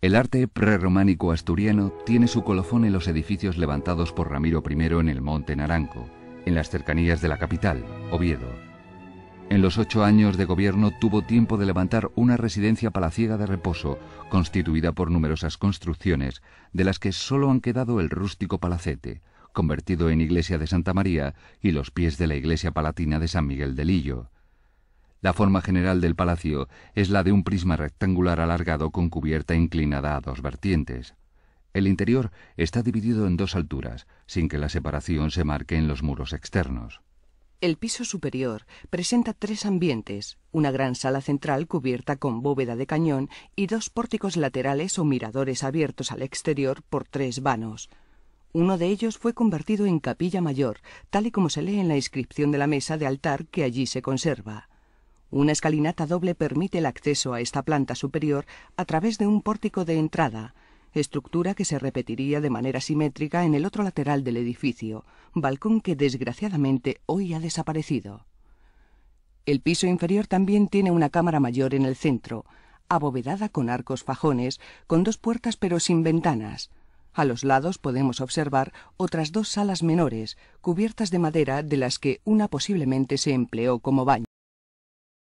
El arte prerrománico asturiano tiene su colofón en los edificios levantados por Ramiro I en el Monte Naranco, en las cercanías de la capital, Oviedo. En los ocho años de gobierno tuvo tiempo de levantar una residencia palaciega de reposo, constituida por numerosas construcciones, de las que solo han quedado el rústico palacete, convertido en iglesia de Santa María, y los pies de la iglesia palatina de San Miguel de Lillo, la forma general del palacio es la de un prisma rectangular alargado con cubierta inclinada a dos vertientes. El interior está dividido en dos alturas, sin que la separación se marque en los muros externos. El piso superior presenta tres ambientes, una gran sala central cubierta con bóveda de cañón y dos pórticos laterales o miradores abiertos al exterior por tres vanos. Uno de ellos fue convertido en capilla mayor, tal y como se lee en la inscripción de la mesa de altar que allí se conserva. Una escalinata doble permite el acceso a esta planta superior a través de un pórtico de entrada, estructura que se repetiría de manera simétrica en el otro lateral del edificio, balcón que desgraciadamente hoy ha desaparecido. El piso inferior también tiene una cámara mayor en el centro, abovedada con arcos fajones, con dos puertas pero sin ventanas. A los lados podemos observar otras dos salas menores, cubiertas de madera, de las que una posiblemente se empleó como baño.